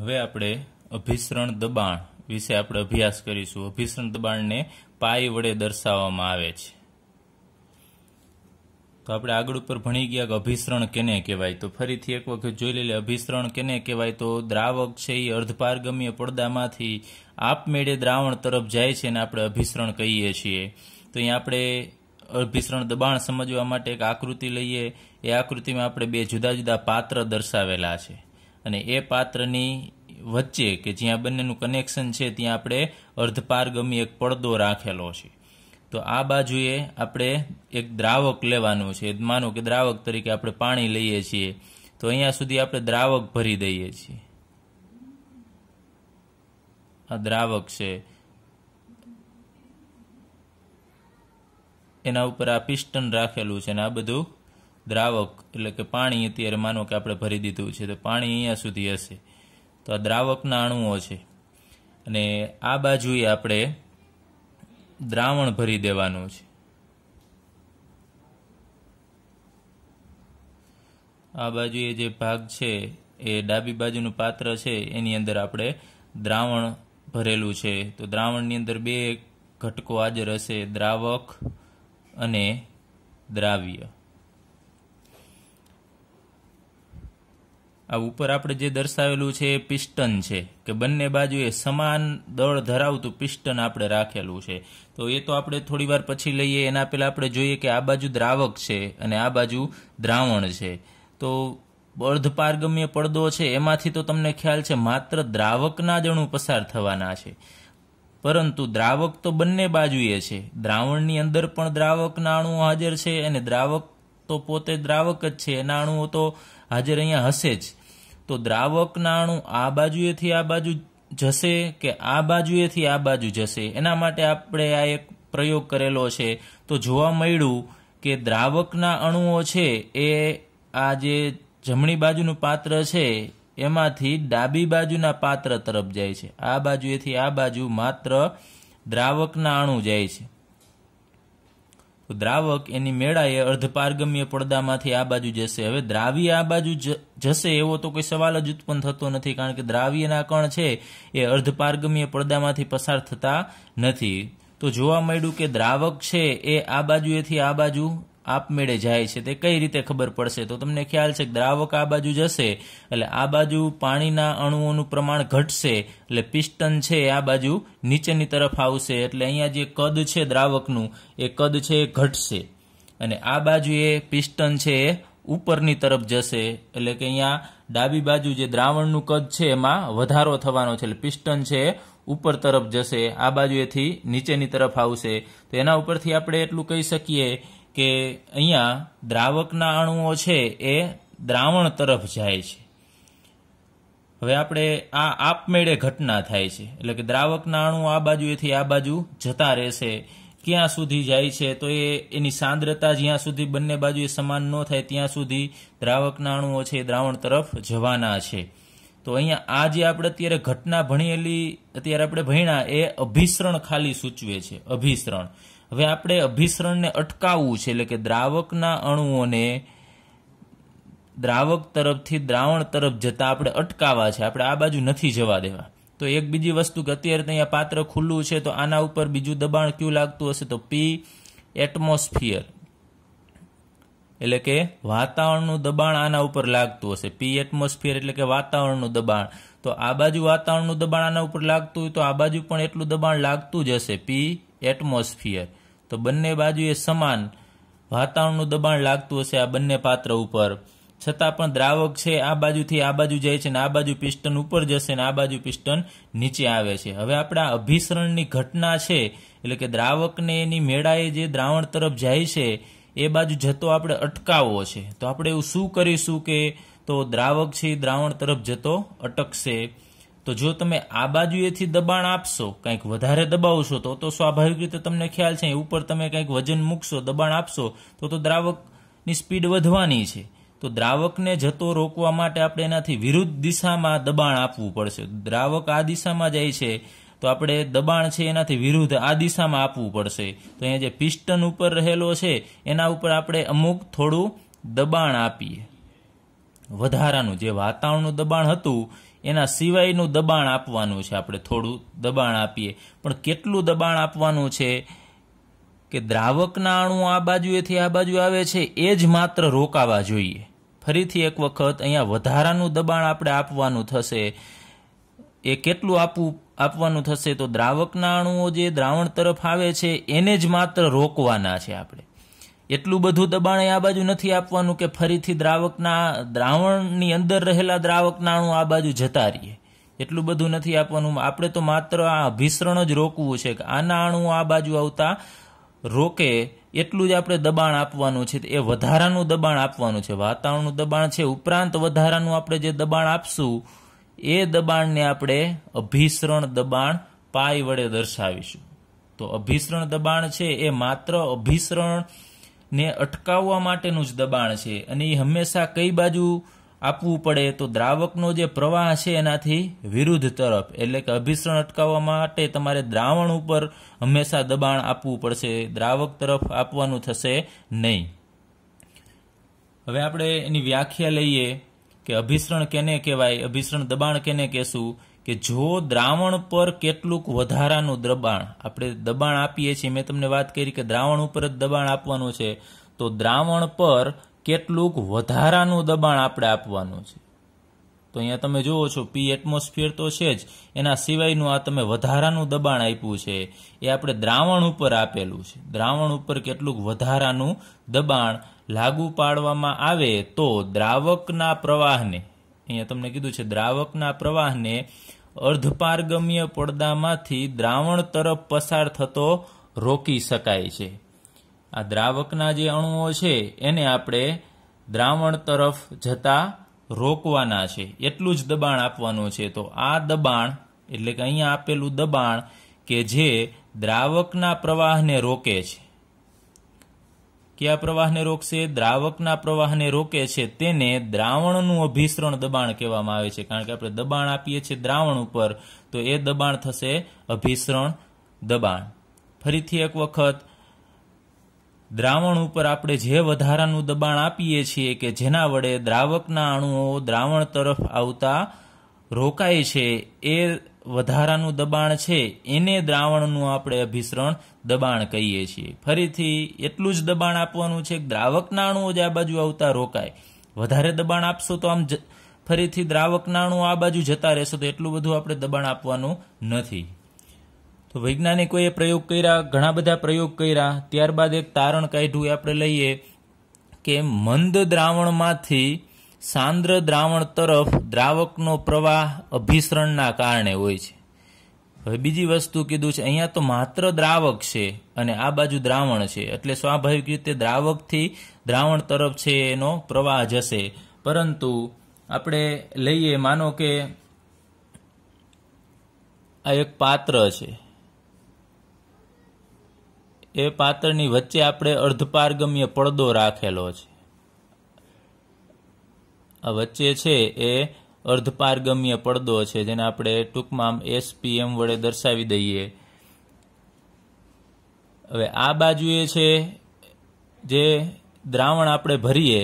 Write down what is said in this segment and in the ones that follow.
હવે આપણે અભિસરણ દબાણ વિશે આપણે અભ્યાસ કરીશું અભિસરણ દબાણને પાય વડે દર્શાવવામાં આવે છે તો આપણે આગળ ઉપર ભણી ગયા કે અભિસરણ કેને કહેવાય તો ફરીથી એક વખત જોઈ લઈએ અભિસરણ કેને કહેવાય તો દ્રાવક છે એ અર્ધપારગમ્ય પડદામાંથી આપમેળે દ્રાવણ તરફ જાય છે અને આપણે અભિસરણ કહીએ છીએ તો અહીં આપણે અભિસરણ દબાણ સમજવા માટે એક આકૃતિ લઈએ એ આકૃતિમાં આપણે બે જુદા જુદા પાત્ર દર્શાવેલા છે અને એ પાત્રની વચ્ચે કે જ્યાં બંનેનું કનેક્શન છે ત્યાં આપણે અર્ધપારગમી એક પડદો રાખેલો છે તો આ બાજુએ આપણે એક દ્રાવક લેવાનું છે માનો કે દ્રાવક તરીકે આપણે પાણી લઈએ છીએ તો અહીંયા સુધી આપણે દ્રાવક ભરી દઈએ છીએ આ દ્રાવક છે એના ઉપર આ પિસ્ટન રાખેલું છે અને આ બધું દ્રાવક એટલે કે પાણી અત્યારે માનો કે આપણે ભરી દીધું છે તો પાણી અહીંયા સુધી હશે તો આ દ્રાવકના અણુઓ છે અને આ બાજુએ આપણે દ્રાવણ ભરી દેવાનું છે આ બાજુએ જે ભાગ છે એ ડાબી બાજુનું પાત્ર છે એની અંદર આપણે દ્રાવણ ભરેલું છે તો દ્રાવણની અંદર બે ઘટકો હાજર હશે દ્રાવક અને દ્રાવ્ય આ ઉપર આપણે જે દર્શાવેલું છે એ પિસ્ટન છે કે બંને બાજુએ સમાન દળ ધરાવતું પિસ્ટન આપણે રાખેલું છે તો એ તો આપણે થોડી વાર પછી લઈએ એના પહેલાં આપણે જોઈએ કે આ બાજુ દ્રાવક છે અને આ બાજુ દ્રાવણ છે તો અર્ધ પારગમ્ય પડદો છે એમાંથી તો તમને ખ્યાલ છે માત્ર દ્રાવકના જ અણુ પસાર થવાના છે પરંતુ દ્રાવક તો બંને બાજુએ છે દ્રાવણની અંદર પણ દ્રાવકના અણુઓ હાજર છે અને દ્રાવક તો પોતે દ્રાવક જ છે એના અણુઓ તો હાજર અહીંયા હશે જ તો દ્રાવક નાણું આ બાજુએથી આ બાજુ જશે કે આ બાજુએથી આ બાજુ જશે એના માટે આપણે આ એક પ્રયોગ કરેલો છે તો જોવા મળ્યું કે દ્રાવકના અણુઓ છે એ આ જે જમણી બાજુનું પાત્ર છે એમાંથી ડાબી બાજુના પાત્ર તરફ જાય છે આ બાજુએથી આ બાજુ માત્ર દ્રાવકના અણુ જાય છે દ્રાવક એની મેળાએ અર્ધપારગમ્ય પડદામાંથી આ બાજુ જશે હવે દ્રાવ્ય આ બાજુ જશે એવો તો કોઈ સવાલ જ ઉત્પન્ન થતો નથી કારણ કે દ્રાવ્યના કણ છે એ અર્ધપારગમ્ય પડદામાંથી પસાર થતા નથી તો જોવા મળ્યું કે દ્રાવક છે એ આ બાજુએથી આ બાજુ આપમેળે જાય છે તે કઈ રીતે ખબર પડશે તો તમને ખ્યાલ છે દ્રાવક આ બાજુ જશે એટલે આ બાજુ પાણીના અણુઓનું પ્રમાણ ઘટશે એટલે પિસ્ટન છે આ બાજુ નીચેની તરફ આવશે એટલે અહીંયા જે કદ છે દ્રાવકનું એ કદ છે એ ઘટશે અને આ બાજુ એ પિસ્ટન છે એ ઉપરની તરફ જશે એટલે કે અહીંયા ડાબી બાજુ જે દ્રાવણનું કદ છે એમાં વધારો થવાનો છે એટલે પિસ્ટન છે ઉપર તરફ જશે આ બાજુ એથી નીચેની તરફ આવશે તો એના ઉપરથી આપણે એટલું કહી શકીએ કે અહીંયા દ્રાવકના અણુઓ છે એ દ્રાવણ તરફ જાય છે હવે આપણે આ આપમેળે ઘટના થાય છે એટલે કે દ્રાવકના અણુઓ આ બાજુએથી આ બાજુ જતા રહેશે ક્યાં સુધી જાય છે તો એ એની સાંદ્રતા જ્યાં સુધી બંને બાજુએ સમાન ન થાય ત્યાં સુધી દ્રાવકના અણુઓ છે એ દ્રાવણ તરફ જવાના છે તો અહીંયા આ જે આપણે અત્યારે ઘટના ભણેલી અત્યારે આપણે ભણ્યા એ અભિસરણ ખાલી સૂચવે છે અભિસરણ હવે આપણે અભિસરણને અટકાવવું છે એટલે કે દ્રાવકના અણુઓને દ્રાવક તરફથી દ્રાવણ તરફ જતા આપણે અટકાવવા છે આપણે આ બાજુ નથી જવા દેવા તો એક બીજી વસ્તુ કે અત્યારે અહીંયા પાત્ર ખુલ્લું છે તો આના ઉપર બીજું દબાણ ક્યુ લાગતું હશે તો પી એટમોસ્ફિયર એટલે કે વાતાવરણનું દબાણ આના ઉપર લાગતું હશે પી એટમોસ્ફિયર એટલે કે વાતાવરણનું દબાણ તો આ બાજુ વાતાવરણનું દબાણ આના ઉપર લાગતું હોય તો આ બાજુ પણ એટલું દબાણ લાગતું જ હશે પી એટમોસ્ફિયર તો બંને બાજુએ સમાન વાતાવરણનું દબાણ લાગતું હશે આ બંને પાત્ર ઉપર છતાં પણ દ્રાવક છે આ બાજુથી આ બાજુ જાય છે ને આ બાજુ પિસ્ટન ઉપર જશે ને આ બાજુ પિસ્ટન નીચે આવે છે હવે આપણા અભિસરણની ઘટના છે એટલે કે દ્રાવકને એની મેળાએ જે દ્રાવણ તરફ જાય છે એ બાજુ જતો આપણે અટકાવવો છે તો આપણે એવું શું કરીશું કે તો દ્રાવક છે દ્રાવણ તરફ જતો અટકશે તો જો તમે આ બાજુએથી દબાણ આપશો કંઈક વધારે દબાવશો તો તો સ્વાભાવિક રીતે તમને ખ્યાલ છે ઉપર તમે કંઈક વજન મૂકશો દબાણ આપશો તો તો દ્રાવકની સ્પીડ વધવાની છે તો દ્રાવકને જતો રોકવા માટે આપણે એનાથી વિરુદ્ધ દિશામાં દબાણ આપવું પડશે દ્રાવક આ દિશામાં જાય છે તો આપણે દબાણ છે એનાથી વિરુદ્ધ આ દિશામાં આપવું પડશે તો અહીંયા જે પિસ્ટન ઉપર રહેલો છે એના ઉપર આપણે અમુક થોડું દબાણ આપીએ વધારાનું જે વાતાવરણનું દબાણ હતું એના સિવાયનું દબાણ આપવાનું છે આપણે થોડું દબાણ આપીએ પણ કેટલું દબાણ આપવાનું છે કે દ્રાવકના અણુ આ બાજુએથી આ બાજુ આવે છે એ જ માત્ર રોકાવા જોઈએ ફરીથી એક વખત અહીંયા વધારાનું દબાણ આપણે આપવાનું થશે એ કેટલું આપવું આપવાનું થશે તો દ્રાવકના અણુઓ જે દ્રાવણ તરફ આવે છે એને જ માત્ર રોકવાના છે આપણે એટલું બધું દબાણ એ આ બાજુ નથી આપવાનું કે ફરીથી દ્રાવકના દ્રાવણની અંદર રહેલા દ્રાવકના અણુ આ બાજુ જતા રહીએ એટલું બધું નથી આપવાનું આપણે તો માત્ર આ અભિસરણ જ રોકવું છે કે આના અણુ આ બાજુ આવતા રોકે એટલું જ આપણે દબાણ આપવાનું છે એ વધારાનું દબાણ આપવાનું છે વાતાવરણનું દબાણ છે ઉપરાંત વધારાનું આપણે જે દબાણ આપશું એ દબાણને આપણે અભિસરણ દબાણ પાય વડે દર્શાવીશું તો અભિસરણ દબાણ છે એ માત્ર અભિસરણ ને અટકાવવા માટેનું જ દબાણ છે અને એ હંમેશા કઈ બાજુ આપવું પડે તો દ્રાવકનો જે પ્રવાહ છે એનાથી વિરુદ્ધ તરફ એટલે કે અભિસરણ અટકાવવા માટે તમારે દ્રાવણ ઉપર હંમેશા દબાણ આપવું પડશે દ્રાવક તરફ આપવાનું થશે નહીં હવે આપણે એની વ્યાખ્યા લઈએ કે અભિસરણ કેને કહેવાય અભિસરણ દબાણ કેને કહેશું કે જો દ્રાવણ પર કેટલુંક વધારાનું દબાણ આપણે દબાણ આપીએ છીએ મેં તમને વાત કરી કે દ્રાવણ ઉપર જ દબાણ આપવાનું છે તો દ્રાવણ પર કેટલુંક વધારાનું દબાણ આપણે આપવાનું છે તો અહીંયા તમે જુઓ છો પી એટમોસ્ફિયર તો છે જ એના સિવાયનું આ તમે વધારાનું દબાણ આપ્યું છે એ આપણે દ્રાવણ ઉપર આપેલું છે દ્રાવણ ઉપર કેટલુંક વધારાનું દબાણ લાગુ પાડવામાં આવે તો દ્રાવકના પ્રવાહને અહીંયા તમને કીધું છે દ્રાવકના પ્રવાહને અર્ધપારગમ્ય પડદામાંથી દ્રાવણ તરફ પસાર થતો રોકી શકાય છે આ દ્રાવકના જે અણુઓ છે એને આપણે દ્રાવણ તરફ જતા રોકવાના છે એટલું જ દબાણ આપવાનું છે તો આ દબાણ એટલે કે અહીંયા આપેલું દબાણ કે જે દ્રાવકના પ્રવાહને રોકે છે કયા પ્રવાહને રોકશે દ્રાવકના પ્રવાહને રોકે છે તેને દ્રાવણનું અભિસરણ દબાણ કહેવામાં આવે છે કારણ કે આપણે દબાણ આપીએ છીએ દ્રાવણ ઉપર તો એ દબાણ થશે અભિસરણ દબાણ ફરીથી એક વખત દ્રાવણ ઉપર આપણે જે વધારાનું દબાણ આપીએ છીએ કે જેના વડે દ્રાવકના અણુઓ દ્રાવણ તરફ આવતા રોકાય છે એ વધારાનું દબાણ છે એને દ્રાવણનું આપણે અભિસરણ દબાણ કહીએ છીએ ફરીથી એટલું જ દબાણ આપવાનું છે દ્રાવક નાણુઓ જ આ બાજુ આવતા રોકાય વધારે દબાણ આપશો તો આમ ફરીથી દ્રાવક નાણું આ બાજુ જતા રહેશો તો એટલું બધું આપણે દબાણ આપવાનું નથી તો વૈજ્ઞાનિકોએ પ્રયોગ કર્યા ઘણા બધા પ્રયોગ કર્યા ત્યારબાદ એક તારણ કાઢ્યું આપણે લઈએ કે મંદ દ્રાવણમાંથી સાંદ્ર દ્રાવણ તરફ દ્રાવકનો પ્રવાહ અભિસરણના કારણે હોય છે હવે બીજી વસ્તુ કીધું છે અહીંયા તો માત્ર દ્રાવક છે અને આ બાજુ દ્રાવણ છે એટલે સ્વાભાવિક રીતે દ્રાવકથી દ્રાવણ તરફ છે એનો પ્રવાહ જશે પરંતુ આપણે લઈએ માનો કે આ એક પાત્ર છે એ પાત્રની વચ્ચે આપણે અર્ધપારગમ્ય પડદો રાખેલો છે વચ્ચે છે એ અર્ધપારગમ્ય પડદો છે જેને આપણે ટૂંકમાં એસપીએમ વડે દર્શાવી દઈએ હવે આ બાજુએ છે જે દ્રાવણ આપણે ભરીએ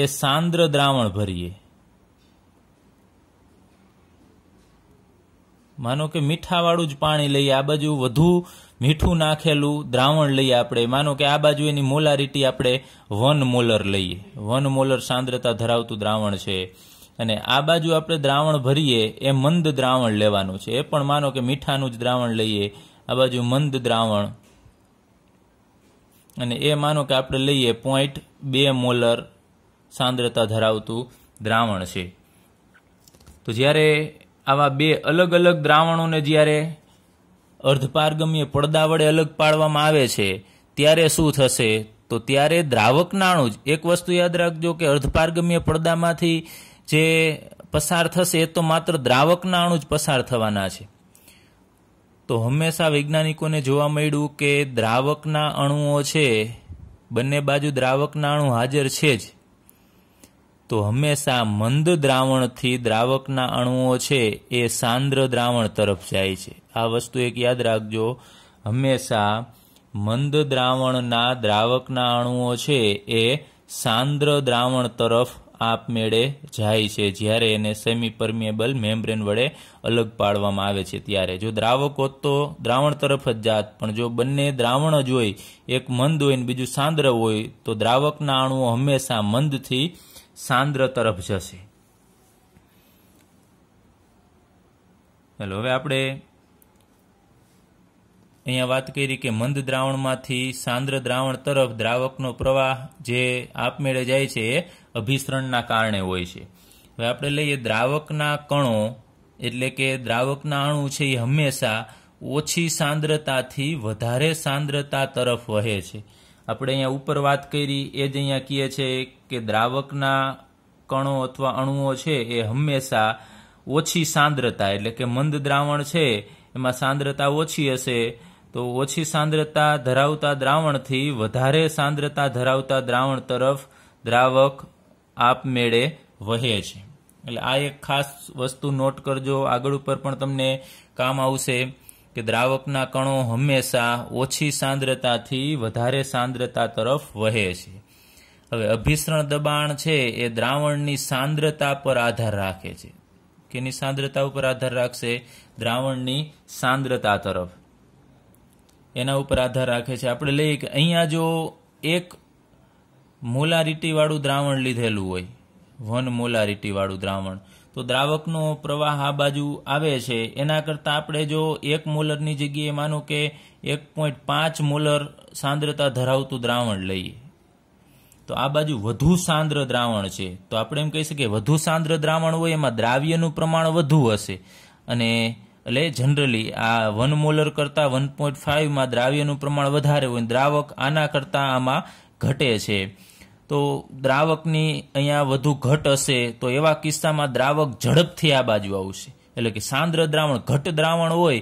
એ સાંદ્ર દ્રાવણ ભરીએ માનો કે મીઠાવાળું જ પાણી લઈએ આ બાજુ વધુ મીઠું નાખેલું દ્રાવણ લઈએ આપણે માનો કે આ બાજુ એની મોલારિટી આપણે વન મોલર લઈએ વન મોલર સાંદ્રતા ધરાવતું દ્રાવણ છે અને આ બાજુ આપણે દ્રાવણ ભરીએ એ મંદ દ્રાવણ લેવાનું છે એ પણ માનો કે મીઠાનું જ દ્રાવણ લઈએ આ બાજુ મંદ દ્રાવણ અને એ માનો કે આપણે લઈએ પોઈન્ટ બે મોલર સાંદ્રતા ધરાવતું દ્રાવણ છે તો જ્યારે આવા બે અલગ અલગ દ્રાવણોને જ્યારે અર્ધપારગમ્ય પડદા વડે અલગ પાડવામાં આવે છે ત્યારે શું થશે તો ત્યારે દ્રાવક નાણું જ એક વસ્તુ યાદ રાખજો કે અર્ધપારગમ્ય પડદામાંથી જે પસાર થશે એ તો માત્ર દ્રાવક નાણું જ પસાર થવાના છે તો હંમેશા વૈજ્ઞાનિકોને જોવા મળ્યું કે દ્રાવકના અણુઓ છે બંને બાજુ દ્રાવકના અણુ હાજર છે જ તો હંમેશા મંદ દ્રાવણથી દ્રાવકના અણુઓ છે એ સાંદ્ર દ્રાવણ તરફ જાય છે આ વસ્તુ એક યાદ રાખજો હંમેશા મંદ દ્રાવણના દ્રાવકના અણુઓ છે એ સાંદ્ર દ્રાવણ તરફ આપમેળે જાય છે જ્યારે એને સેમી પરમિએબલ મેમ્બ્રેન વડે અલગ પાડવામાં આવે છે ત્યારે જો દ્રાવક હોત તો દ્રાવણ તરફ જ જાત પણ જો બંને દ્રાવણ જ હોય એક મંદ હોય ને બીજું સાંદ્ર હોય તો દ્રાવકના અણુઓ હંમેશા મંદથી સાંદ્ર તરફ જશે ચાલો હવે આપણે અહીંયા વાત કરી કે મંદ દ્રાવણમાંથી સાંદ્ર દ્રાવણ તરફ દ્રાવકનો પ્રવાહ જે આપમેળે જાય છે એ અભિસરણના કારણે હોય છે હવે આપણે લઈએ દ્રાવકના કણો એટલે કે દ્રાવકના અણુ છે એ હંમેશા ઓછી સાંદ્રતાથી વધારે સાંદ્રતા તરફ વહે છે આપણે અહીંયા ઉપર વાત કરી એ જ અહીંયા કહે છે કે દ્રાવકના કણો અથવા અણુઓ છે એ હંમેશા ઓછી સાંદ્રતા એટલે કે મંદ દ્રાવણ છે એમાં સાંદ્રતા ઓછી હશે તો ઓછી સાંદ્રતા ધરાવતા દ્રાવણથી વધારે સાંદ્રતા ધરાવતા દ્રાવણ તરફ દ્રાવક આપમેળે વહે છે એટલે આ એક ખાસ વસ્તુ નોટ કરજો આગળ ઉપર પણ તમને કામ આવશે કે દ્રાવકના કણો હંમેશા ઓછી સાંદ્રતાથી વધારે સાંદ્રતા તરફ વહે છે હવે અભિસરણ દબાણ છે એ દ્રાવણની સાંદ્રતા પર આધાર રાખે છે કેની સાંદ્રતા ઉપર આધાર રાખશે દ્રાવણની સાંદ્રતા તરફ એના ઉપર આધાર રાખે છે આપણે લઈએ કે અહીંયા જો એક મોલારિટીવાળું દ્રાવણ લીધેલું હોય વન મોલારિટીવાળું દ્રાવણ તો દ્રાવકનો પ્રવાહ આ બાજુ આવે છે એના કરતાં આપણે જો એક મોલરની જગ્યાએ માનો કે એક પોઈન્ટ પાંચ મોલર સાંદ્રતા ધરાવતું દ્રાવણ લઈએ તો આ બાજુ વધુ સાંદ્ર દ્રાવણ છે તો આપણે એમ કહી શકીએ વધુ સાંદ્ર દ્રાવણ હોય એમાં દ્રાવ્યનું પ્રમાણ વધુ હશે અને એટલે જનરલી આ વન મોલર કરતાં વન પોઈન્ટ ફાઇવમાં દ્રાવ્યનું પ્રમાણ વધારે હોય દ્રાવક આના કરતાં આમાં ઘટે છે તો દ્રાવકની અહીંયા વધુ ઘટ હશે તો એવા કિસ્સામાં દ્રાવક ઝડપથી આ બાજુ આવશે એટલે કે સાંદ્ર દ્રાવણ ઘટ દ્રાવણ હોય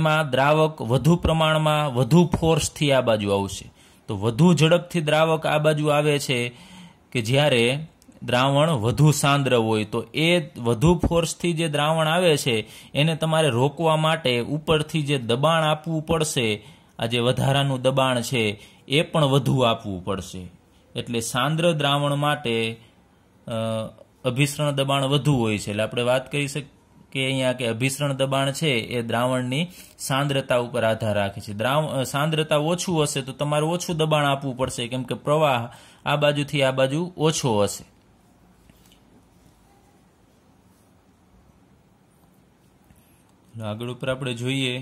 એમાં દ્રાવક વધુ પ્રમાણમાં વધુ ફોર્સથી આ બાજુ આવશે તો વધુ ઝડપથી દ્રાવક આ બાજુ આવે છે કે જ્યારે દ્રાવણ વધુ સાંદ્ર હોય તો એ વધુ ફોર્સથી જે દ્રાવણ આવે છે એને તમારે રોકવા માટે ઉપરથી જે દબાણ આપવું પડશે આ જે વધારાનું દબાણ છે એ પણ વધુ આપવું પડશે એટલે સાંદ્ર દ્રાવણ માટે અભિસરણ દબાણ વધુ હોય છે એટલે આપણે વાત કરી શકીએ અહીંયા કે અભિસરણ દબાણ છે એ દ્રાવણની સાંદ્રતા ઉપર આધાર રાખે છે દ્રાવણ સાંદ્રતા ઓછું હશે તો તમારે ઓછું દબાણ આપવું પડશે કેમ કે પ્રવાહ આ બાજુથી આ બાજુ ઓછો હશે આગળ ઉપર આપણે જોઈએ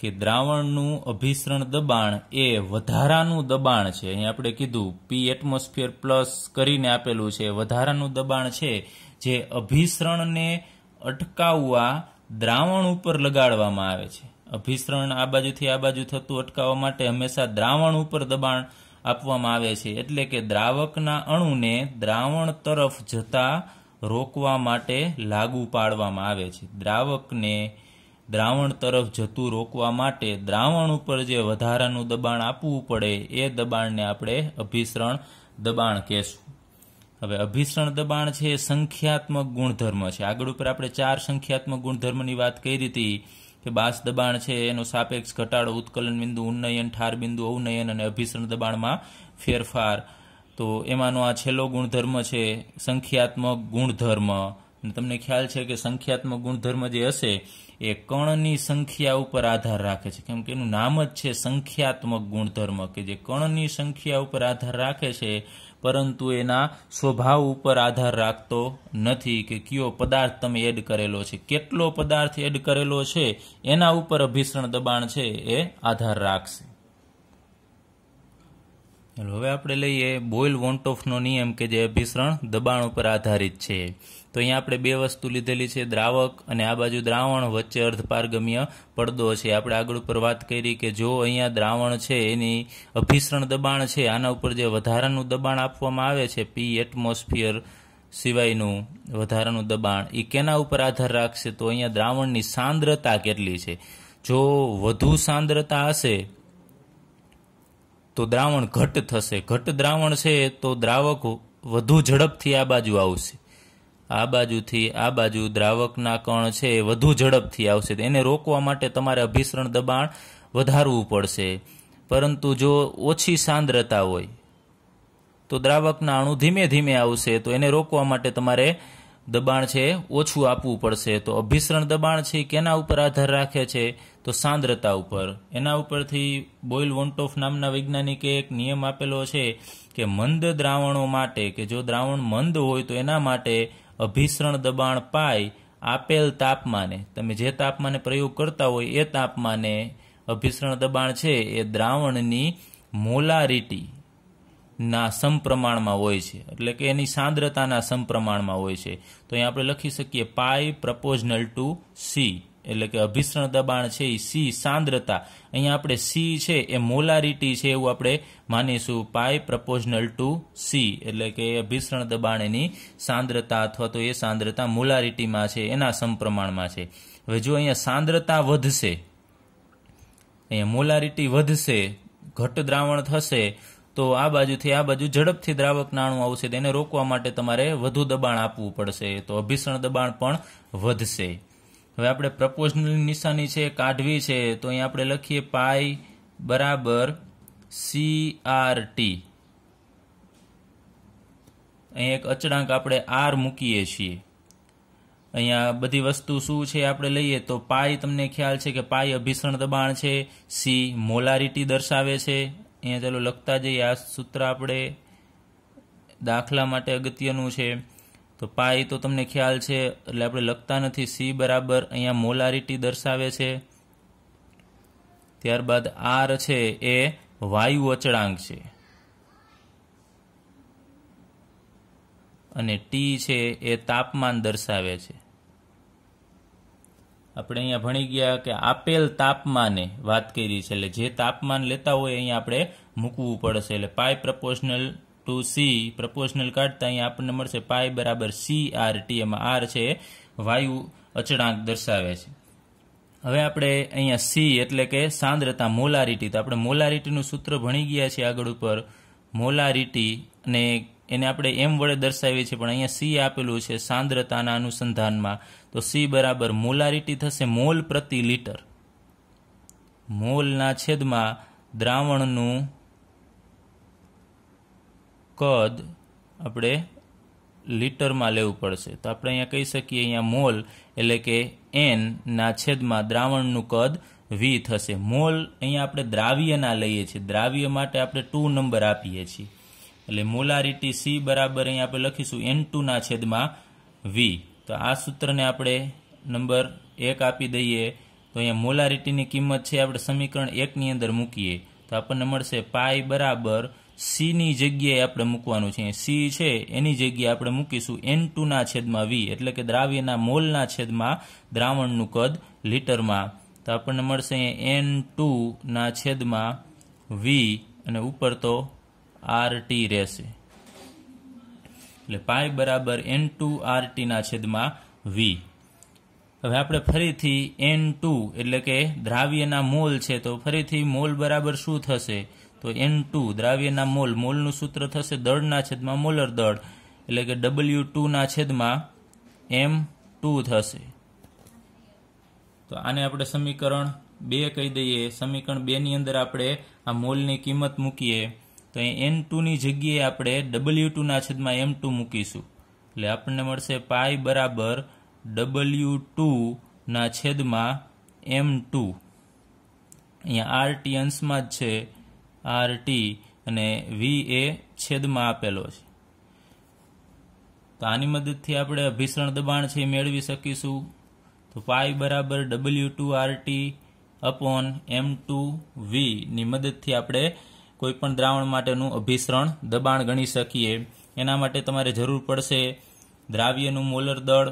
કે દ્રાવણનું અભિસરણ દબાણ એ વધારાનું દબાણ છે અહીં આપણે કીધું પી એટમોસ્ફિયર પ્લસ કરીને આપેલું છે વધારાનું દબાણ છે જે અભિસરણને અટકાવવા દ્રાવણ ઉપર લગાડવામાં આવે છે અભિસરણ આ બાજુથી આ બાજુ થતું અટકાવવા માટે હંમેશા દ્રાવણ ઉપર દબાણ આપવામાં આવે છે એટલે કે દ્રાવકના અણુને દ્રાવણ તરફ જતા રોકવા માટે લાગુ પાડવામાં આવે છે દ્રાવકને દ્રાવણ તરફ જતું રોકવા માટે દ્રાવણ ઉપર જે વધારાનું દબાણ આપવું પડે એ દબાણને આપણે અભિસરણ દબાણ કહેશું હવે અભિસરણ દબાણ છે એ સંખ્યાત્મક ગુણધર્મ છે આગળ ઉપર આપણે ચાર સંખ્યાત્મક ગુણધર્મની વાત કરી હતી કે બાસ દબાણ છે એનો સાપેક્ષ ઘટાડો ઉત્કલન બિંદુ ઉન્નયન ઠાર બિંદુ અવનયન અને અભિસરણ દબાણમાં ફેરફાર તો એમાંનો આ છેલ્લો ગુણધર્મ છે સંખ્યાત્મક ગુણધર્મ તમને ખ્યાલ છે કે સંખ્યાત્મક ગુણધર્મ જે હશે એ કણની સંખ્યા ઉપર આધાર રાખે છે કેમ કે એનું નામ જ છે સંખ્યાત્મક ગુણધર્મ કે જે કણની સંખ્યા ઉપર આધાર રાખે છે પરંતુ એના સ્વભાવ ઉપર આધાર રાખતો નથી કે કયો પદાર્થ તમે એડ કરેલો છે કેટલો પદાર્થ એડ કરેલો છે એના ઉપર અભિસરણ દબાણ છે એ આધાર રાખશે હવે આપણે લઈએ બોઇલ વોન્ટોફનો નિયમ કે જે અભિસરણ દબાણ ઉપર આધારિત છે તો અહીંયા આપણે બે વસ્તુ લીધેલી છે દ્રાવક અને આ બાજુ દ્રાવણ વચ્ચે અર્ધપારગમ્ય પડદો છે આપણે આગળ ઉપર વાત કરી કે જો અહીંયા દ્રાવણ છે એની અભિસરણ દબાણ છે આના ઉપર જે વધારાનું દબાણ આપવામાં આવે છે પી એટમોસ્ફિયર સિવાયનું વધારાનું દબાણ એ કેના ઉપર આધાર રાખશે તો અહીંયા દ્રાવણની સાંદ્રતા કેટલી છે જો વધુ સાંદ્રતા હશે તો દ્રાવણ ઘટ થશે ઘટ દ્રાવણ છે તો દ્રાવક વધુ ઝડપથી આ બાજુ આવશે આ બાજુથી આ બાજુ દ્રાવકના કણ છે એ વધુ ઝડપથી આવશે એને રોકવા માટે તમારે અભિસરણ દબાણ વધારવું પડશે પરંતુ જો ઓછી સાંદ્રતા હોય તો દ્રાવકના અણુ ધીમે ધીમે આવશે તો એને રોકવા માટે તમારે દબાણ છે ઓછું આપવું પડશે તો અભિસરણ દબાણ છે કેના ઉપર આધાર રાખે છે તો સાંદ્રતા ઉપર એના ઉપરથી બોઇલ વોન્ટોફ નામના વૈજ્ઞાનિકે એક નિયમ આપેલો છે કે મંદ દ્રાવણો માટે કે જો દ્રાવણ મંદ હોય તો એના માટે અભિસરણ દબાણ પાય આપેલ તાપમાને તમે જે તાપમાને પ્રયોગ કરતા હોય એ તાપમાને અભિસરણ દબાણ છે એ દ્રાવણની મોલારિટી ના સમપ્રમાણમાં હોય છે એટલે કે એની સાંદ્રતાના સમપ્રમાણમાં હોય છે તો અહીં આપણે લખી શકીએ પાઈ પ્રપોઝનલ ટુ સી એટલે કે અભિસરણ દબાણ છે એ સી સાંદ્રતા અહીંયા આપણે સી છે એ મોલારિટી છે એવું આપણે માનીશું પાઈ પ્રપોઝનલ ટુ સી એટલે કે અભિસરણ દબાણ એની સાંદ્રતા અથવા તો એ સાંદ્રતા મોલારિટીમાં છે એના સમપ્રમાણમાં છે હવે જો અહીંયા સાંદ્રતા વધશે અહીંયા મોલારિટી વધશે ઘટ દ્રાવણ થશે તો આ બાજુથી આ બાજુ ઝડપથી દ્રાવક નાણું આવશે તેને રોકવા માટે તમારે વધુ દબાણ આપવું પડશે તો અભિસરણ દબાણ પણ વધશે હવે આપણે પ્રપોઝનલ નિશાની છે કાઢવી છે તો અહીં આપણે લખીએ પાઈ બરાબર સી આર ટી અહીં એક અચળાંક આપણે આર મૂકીએ છીએ અહીંયા બધી વસ્તુ શું છે આપણે લઈએ તો પાઈ તમને ખ્યાલ છે કે પાઈ અભિસરણ દબાણ છે સી મોલારિટી દર્શાવે છે અહીંયા ચાલો લખતા જઈએ આ સૂત્ર આપણે દાખલા માટે અગત્યનું છે તો પાઈ તો તમને ખ્યાલ છે એટલે આપણે લખતા નથી સી બરાબર અહીંયા મોલારિટી દર્શાવે છે ત્યારબાદ આર છે એ વાયુ અચળાંક છે અને ટી છે એ તાપમાન દર્શાવે છે આપણે અહીંયા ભણી ગયા કે આપેલ તાપમાને વાત કરી છે એટલે જે તાપમાન લેતા હોય અહીંયા આપણે મૂકવું પડશે એટલે pi proportional to C proportional કાઢતા અહીંયા આપણને મળશે પાય બરાબર સી આર ટી એમાં આર છે વાયુ અચળાંક દર્શાવે છે હવે આપણે અહીંયા સી એટલે કે સાંદ્રતા મોલારીટી તો આપણે મોલારિટીનું સૂત્ર ભણી ગયા છીએ આગળ ઉપર મોલારિટી અને એને આપણે એમ વડે દર્શાવીએ છીએ પણ અહીંયા સી આપેલું છે સાંદ્રતાના અનુસંધાનમાં તો સી બરાબર મોલારિટી થશે મોલ પ્રતિ લીટર મોલના છેદમાં દ્રાવણનું કદ આપણે લીટરમાં લેવું પડશે તો આપણે અહીંયા કહી શકીએ અહીંયા મોલ એટલે કે એનના છેદમાં દ્રાવણનું કદ વી થશે મોલ અહીંયા આપણે દ્રાવ્યના લઈએ છીએ દ્રાવ્ય માટે આપણે ટુ નંબર આપીએ છીએ એટલે મોલારિટી સી બરાબર અહીં આપણે લખીશું એન ટુના છેદમાં વી તો આ સૂત્રને આપણે નંબર એક આપી દઈએ તો અહીંયા મોલારિટીની કિંમત છે આપણે સમીકરણ એકની અંદર મૂકીએ તો આપણને મળશે પાય બરાબર સીની જગ્યાએ આપણે મૂકવાનું છે સી છે એની જગ્યાએ આપણે મૂકીશું એન ટુના છેદમાં વી એટલે કે દ્રાવ્યના મોલના છેદમાં દ્રાવણનું કદ લીટરમાં તો આપણને મળશે અહીંયા એન ટુના છેદમાં વી અને ઉપર તો આર ટી રહેશે એટલે પાય બરાબર એન ટુ આરટીના છેદમાં વી હવે આપણે ફરીથી એન ટુ એટલે કે દ્રાવ્યના મોલ છે તો ફરીથી મોલ બરાબર શું થશે તો એન ટુ દ્રાવ્યના મોલ મોલનું સૂત્ર થશે દળના છેદમાં મોલર દળ એટલે કે ડબલ્યુ ટુના છેદમાં એમ ટુ થશે તો આને આપણે સમીકરણ બે કહી દઈએ સમીકરણ બેની અંદર આપણે આ મોલની કિંમત મૂકીએ તો અહીં એન ટુની જગ્યાએ આપણે ડબલ્યુ ટુના છેદમાં એમ ટુ મૂકીશું એટલે આપણને મળશે પાઈ બરાબર ડબલ્યુ ટુના છેદમાં એમ ટુ અહીંયા આર ટી અંશમાં જ છે આર ટી અને વી એ છેદમાં આપેલો છે તો આની મદદથી આપણે અભિસરણ દબાણ છે મેળવી શકીશું તો પાઈ બરાબર W two R T upon M two વીની મદદથી આપણે કોઈપણ દ્રાવણ માટેનું અભિસરણ દબાણ ગણી શકીએ એના માટે તમારે જરૂર પડશે દ્રાવ્યનું મોલર દળ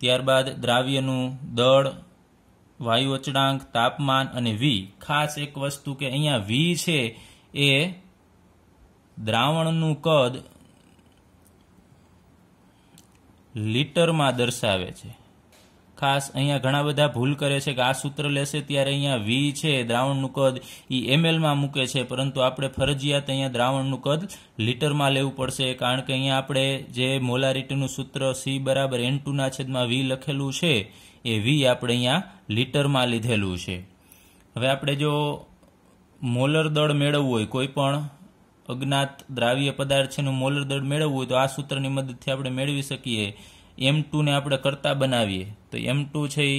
ત્યારબાદ દ્રાવ્યનું દળ વાયુ અચળાંક તાપમાન અને વી ખાસ એક વસ્તુ કે અહીંયા વી છે એ દ્રાવણનું કદ લીટરમાં દર્શાવે છે ખાસ અહીંયા ઘણા બધા ભૂલ કરે છે કે આ સૂત્ર લેશે ત્યારે અહીંયા વી છે દ્રાવણનું કદ એ એમએલમાં મૂકે છે પરંતુ આપણે ફરજિયાત અહીંયા દ્રાવણનું કદ લીટરમાં લેવું પડશે કારણ કે અહીંયા આપણે જે મોલારિટીનું સૂત્ર સી બરાબર એન ટુના છેદમાં વી લખેલું છે એ વી આપણે અહીંયા લીટરમાં લીધેલું છે હવે આપણે જો મોલર દળ મેળવવું હોય કોઈ પણ અજ્ઞાત દ્રાવ્ય પદાર્થ પદાર્થનું મોલર દળ મેળવવું હોય તો આ સૂત્રની મદદથી આપણે મેળવી શકીએ એમ ટુને આપણે કરતા બનાવીએ તો એમ ટુ છે એ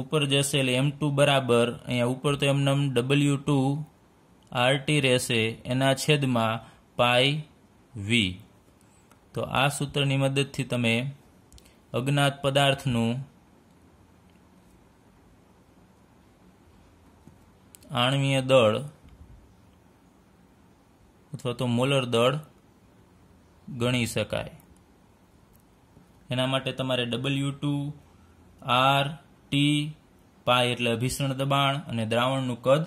ઉપર જશે એટલે એમ ટુ બરાબર અહીંયા ઉપર તો એમને ડબલ્યુ ટુ આરટી રહેશે એના છેદમાં પાઈ વી તો આ સૂત્રની મદદથી તમે અજ્ઞાત પદાર્થનું આણવીય દળ અથવા તો મોલર દળ ગણી શકાય એના માટે તમારે W two R T pi એટલે અભિસરણ દબાણ અને દ્રાવણનું કદ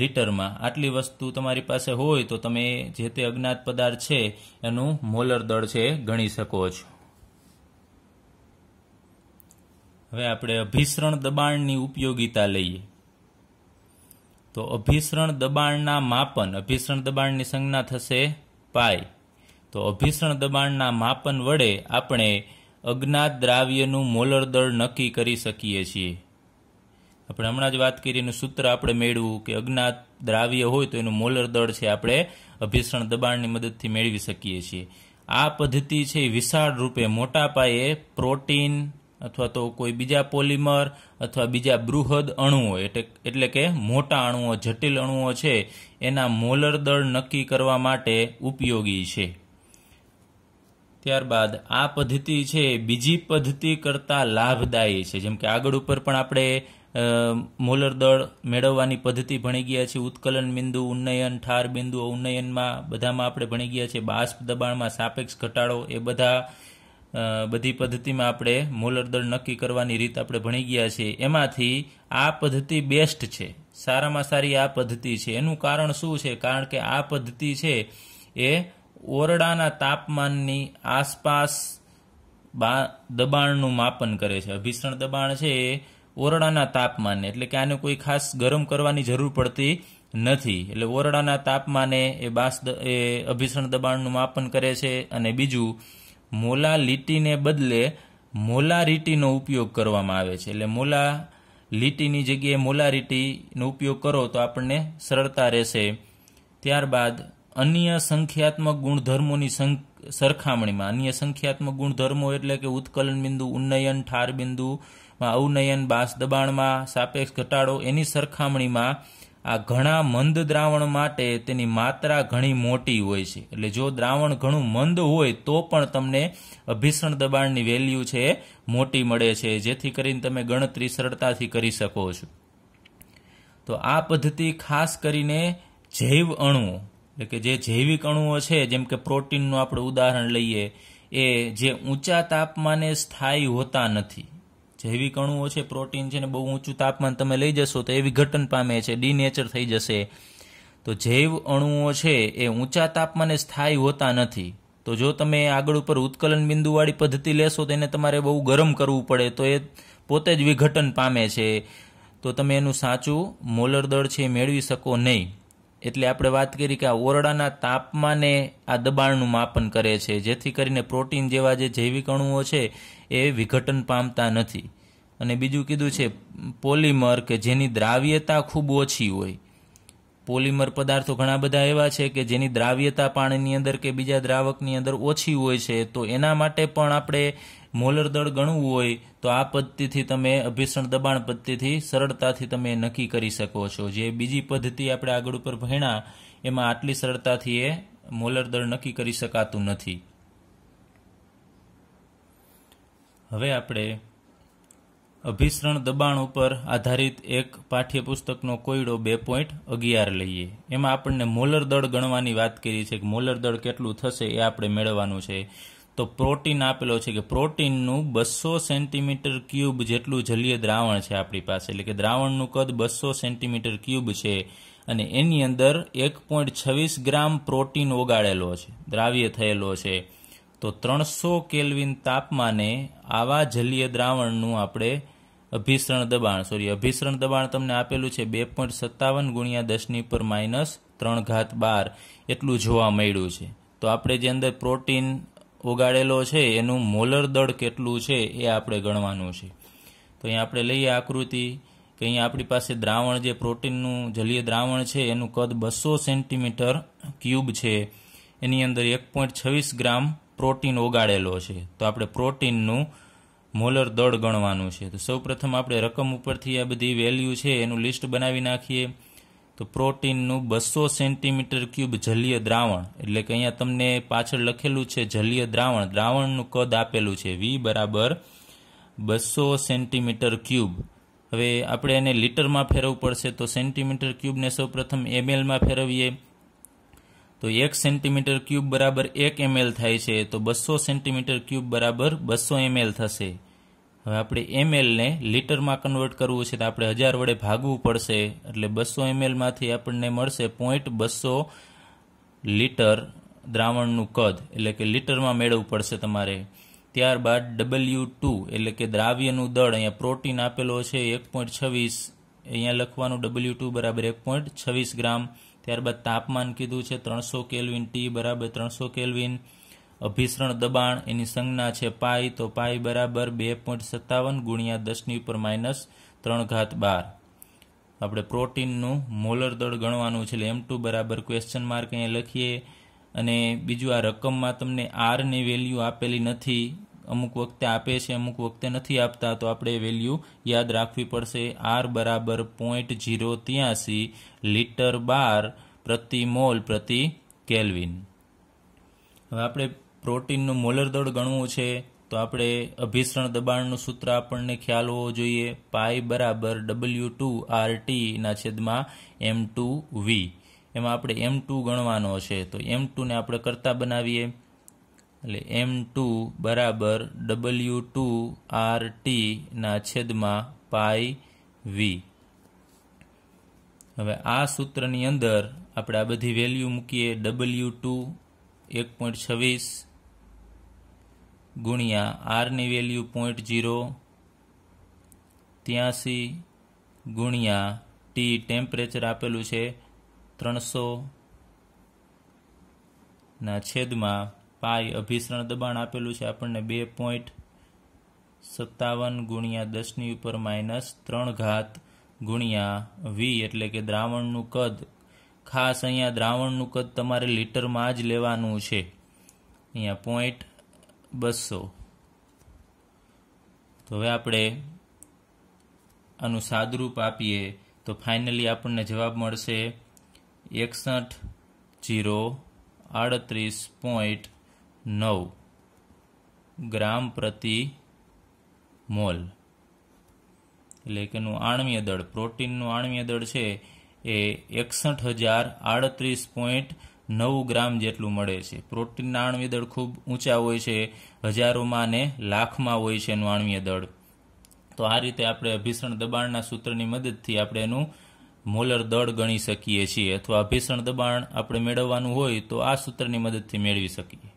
લીટરમાં આટલી વસ્તુ તમારી પાસે હોય તો તમે જે તે અજ્ઞાત પદાર્થ છે એનું મોલર દળ છે ગણી શકો છો હવે આપણે અભિસરણ દબાણની ઉપયોગિતા લઈએ તો અભિસરણ દબાણના માપન અભિસરણ દબાણની સંજ્ઞા થશે પાય તો અભિસરણ દબાણના માપન વડે આપણે અજ્ઞાત દ્રાવ્યનું મોલર દળ નક્કી કરી શકીએ છીએ આપણે હમણાં જ વાત કરી એનું સૂત્ર આપણે મેળવું કે અજ્ઞાત દ્રાવ્ય હોય તો એનું મોલર દળ છે આપણે અભિસરણ દબાણની મદદથી મેળવી શકીએ છીએ આ પદ્ધતિ છે વિશાળ રૂપે મોટા પાયે પ્રોટીન અથવા તો કોઈ બીજા પોલિમર અથવા બીજા બૃહદ અણુઓ એટલે કે મોટા અણુઓ જટિલ અણુઓ છે એના મોલર દળ નક્કી કરવા માટે ઉપયોગી છે ત્યારબાદ આ પદ્ધતિ છે બીજી પદ્ધતિ કરતાં લાભદાયી છે જેમ કે આગળ ઉપર પણ આપણે મોલર દળ મેળવવાની પદ્ધતિ ભણી ગયા છે ઉત્કલન બિંદુ ઉન્નયન ઠાર બિંદુઓ ઉન્નયનમાં બધામાં આપણે ભણી ગયા છે બાષ્પ દબાણમાં સાપેક્ષ ઘટાડો એ બધા બધી પદ્ધતિમાં આપણે મોલર દળ નક્કી કરવાની રીત આપણે ભણી ગયા છીએ એમાંથી આ પદ્ધતિ બેસ્ટ છે સારામાં સારી આ પદ્ધતિ છે એનું કારણ શું છે કારણ કે આ પદ્ધતિ છે એ ઓરડાના તાપમાનની આસપાસ બા દબાણનું માપન કરે છે અભિસરણ દબાણ છે એ ઓરડાના તાપમાને એટલે કે આને કોઈ ખાસ ગરમ કરવાની જરૂર પડતી નથી એટલે ઓરડાના તાપમાને એ બાસ એ અભિસરણ દબાણનું માપન કરે છે અને બીજું મોલા લીટીને બદલે મોલારીટીનો ઉપયોગ કરવામાં આવે છે એટલે મોલા લીટીની જગ્યાએ મોલારીટીનો ઉપયોગ કરો તો આપણને સરળતા રહેશે ત્યારબાદ અન્ય સંખ્યાત્મક ગુણધર્મોની સરખામણીમાં અન્ય સંખ્યાત્મક ગુણધર્મો એટલે કે ઉત્કલન બિંદુ ઉન્નયન ઠાર બિંદુમાં અવનયન બાસ દબાણમાં સાપેક્ષ ઘટાડો એની સરખામણીમાં આ ઘણા મંદ દ્રાવણ માટે તેની માત્રા ઘણી મોટી હોય છે એટલે જો દ્રાવણ ઘણું મંદ હોય તો પણ તમને અભિસરણ દબાણની વેલ્યુ છે મોટી મળે છે જેથી કરીને તમે ગણતરી સરળતાથી કરી શકો છો તો આ પદ્ધતિ ખાસ કરીને જૈવ અણુઓ એટલે કે જે જૈવિક અણુઓ છે જેમ કે પ્રોટીનનું આપણે ઉદાહરણ લઈએ એ જે ઊંચા તાપમાને સ્થાયી હોતા નથી જૈવિક અણુઓ છે પ્રોટીન છે ને બહુ ઊંચું તાપમાન તમે લઈ જશો તો એ વિઘટન પામે છે ડીનેચર થઈ જશે તો જૈવ અણુઓ છે એ ઊંચા તાપમાને સ્થાયી હોતા નથી તો જો તમે આગળ ઉપર ઉત્કલન બિંદુવાળી પદ્ધતિ લેશો તો એને તમારે બહુ ગરમ કરવું પડે તો એ પોતે જ વિઘટન પામે છે તો તમે એનું સાચું મોલર દળ છે એ મેળવી શકો નહીં એટલે આપણે વાત કરી કે આ ઓરડાના તાપમાને આ દબાણનું માપન કરે છે જેથી કરીને પ્રોટીન જેવા જે જૈવિક અણુઓ છે એ વિઘટન પામતા નથી અને બીજું કીધું છે પોલિમર કે જેની દ્રાવ્યતા ખૂબ ઓછી હોય પોલિમર પદાર્થો ઘણા બધા એવા છે કે જેની દ્રાવ્યતા પાણીની અંદર કે બીજા દ્રાવકની અંદર ઓછી હોય છે તો એના માટે પણ આપણે મોલર દળ ગણવું હોય તો આ પદ્ધતિથી તમે અભિસરણ દબાણ પદ્ધતિથી સરળતાથી તમે નક્કી કરી શકો છો જે બીજી પદ્ધતિ આપણે આગળ ઉપર ભણ્યા એમાં આટલી સરળતાથી એ મોલર દળ નક્કી કરી શકાતું નથી હવે આપણે અભિસરણ દબાણ ઉપર આધારિત એક પાઠ્યપુસ્તકનો કોયડો બે પોઈન્ટ અગિયાર લઈએ એમાં આપણને મોલર દળ ગણવાની વાત કરી છે કે મોલર દળ કેટલું થશે એ આપણે મેળવવાનું છે તો પ્રોટીન આપેલો છે કે પ્રોટીનનું બસો સેન્ટીમીટર ક્યુબ જેટલું જલીય દ્રાવણ છે આપણી પાસે એટલે કે દ્રાવણનું કદ બસો સેન્ટીમીટર ક્યુબ છે અને એની અંદર એક પોઈન્ટ છવ્વીસ ગ્રામ પ્રોટીન ઓગાળેલો છે દ્રાવ્ય થયેલો છે તો ત્રણસો કેલ્વિન તાપમાને આવા જલીય દ્રાવણનું આપણે અભિસરણ દબાણ સોરી અભિસરણ દબાણ તમને આપેલું છે બે પોઈન્ટ સત્તાવન ગુણ્યા દસની પર માઇનસ ત્રણ ઘાત બાર એટલું જોવા મળ્યું છે તો આપણે જે અંદર પ્રોટીન ઓગાળેલો છે એનું મોલર દળ કેટલું છે એ આપણે ગણવાનું છે તો અહીં આપણે લઈએ આકૃતિ કે અહીં આપણી પાસે દ્રાવણ જે પ્રોટીનનું જલીય દ્રાવણ છે એનું કદ બસો સેન્ટીમીટર ક્યુબ છે એની અંદર એક પોઈન્ટ છવ્વીસ ગ્રામ પ્રોટીન ઓગાળેલો છે તો આપણે પ્રોટીનનું મોલર દળ ગણવાનું છે તો સૌપ્રથમ આપણે રકમ ઉપરથી આ બધી વેલ્યુ છે એનું લિસ્ટ બનાવી નાખીએ તો પ્રોટીનનું બસો સેન્ટીમીટર ક્યુબ જલીય દ્રાવણ એટલે કે અહીંયા તમને પાછળ લખેલું છે જલીય દ્રાવણ દ્રાવણનું કદ આપેલું છે વી બરાબર બસો સેન્ટીમીટર ક્યુબ હવે આપણે એને લીટરમાં ફેરવવું પડશે તો સેન્ટીમીટર ક્યુબને સૌપ્રથમ એમએલમાં ફેરવીએ તો એક સેન્ટીમીટર ક્યુબ બરાબર એક એમએલ થાય છે તો બસો સેન્ટીમીટર ક્યુબ બરાબર બસો એમએલ થશે હવે આપણે એમએલને લીટરમાં કન્વર્ટ કરવું છે તો આપણે હજાર વડે ભાગવું પડશે એટલે બસો એમએલમાંથી આપણને મળશે પોઈન્ટ બસો લીટર દ્રાવણનું કદ એટલે કે લીટરમાં મેળવવું પડશે તમારે ત્યારબાદ ડબલ્યુ ટુ એટલે કે દ્રાવ્યનું દળ અહીંયા પ્રોટીન આપેલો છે એક પોઈન્ટ છવ્વીસ અહીંયા લખવાનું ડબલ્યુ ટુ બરાબર એક પોઈન્ટ છવ્વીસ ગ્રામ ત્યારબાદ તાપમાન કીધું છે ત્રણસો કેલ્વિન ટી બરાબર ત્રણસો કેલ્વિન અભિસરણ દબાણ એની સંજ્ઞા છે પાઈ તો પાઈ બરાબર બે પોઈન્ટ સત્તાવન ગુણ્યા દસની ઉપર માઇનસ ત્રણ ઘાત બાર આપણે પ્રોટીનનું મોલર દળ ગણવાનું છે એટલે એમ ટુ બરાબર ક્વેશ્ચન માર્ક અહીંયા લખીએ અને બીજું આ રકમમાં તમને આરની વેલ્યુ આપેલી નથી અમુક વખતે આપે છે અમુક વખતે નથી આપતા તો આપણે વેલ્યુ યાદ રાખવી પડશે આર બરાબર પોઈન્ટ જીરો ત્યાંસી લીટર બાર પ્રતિ મોલ પ્રતિ કેલ્વિન હવે આપણે પ્રોટીનનું મોલર દળ ગણવું છે તો આપણે અભિસરણ દબાણનું સૂત્ર આપણને ખ્યાલ હોવો જોઈએ પાઈ બરાબર ડબલ્યુ ટુ આર ટીના છેદમાં એમ ટુ વી એમાં આપણે એમ ટુ ગણવાનો છે તો એમ ટુને આપણે કરતા બનાવીએ એટલે એમ ટુ બરાબર ડબલ્યુ ટુ આર ટીના છેદમાં પાઈ વી હવે આ સૂત્રની અંદર આપણે આ બધી વેલ્યુ મૂકીએ ડબલ્યુ ટુ એક પોઈન્ટ છવ્વીસ ગુણ્યા આરની વેલ્યુ પોઈન્ટ જીરો ત્યાંસી ગુણ્યા ટી ટેમ્પરેચર આપેલું છે ત્રણસોના છેદમાં પાય અભિસરણ દબાણ આપેલું છે આપણને બે પોઈન્ટ સત્તાવન ગુણ્યા દસની ઉપર માઇનસ ત્રણ ઘાત ગુણ્યા વી એટલે કે દ્રાવણનું કદ ખાસ અહીંયા દ્રાવણનું કદ તમારે લીટરમાં જ લેવાનું છે અહીંયા પોઈન્ટ બસો તો હવે આપણે આનું સાદરૂપ આપીએ તો ફાઇનલી આપણને જવાબ મળશે એકસઠ જીરો આડત્રીસ પોઈન્ટ નવ ગ્રામ પ્રતિ મોલ એટલે કે એનું આણવીય દળ પ્રોટીનનું આણવીય દળ છે એ એકસઠ હજાર આડત્રીસ પોઈન્ટ નવ ગ્રામ જેટલું મળે છે પ્રોટીનના આણ્વીય દળ ખૂબ ઊંચા હોય છે હજારોમાં અને લાખમાં હોય છે એનું દળ તો આ રીતે આપણે અભિસરણ દબાણના સૂત્રની મદદથી આપણે એનું મોલર દળ ગણી શકીએ છીએ અથવા અભિસરણ દબાણ આપણે મેળવવાનું હોય તો આ સૂત્રની મદદથી મેળવી શકીએ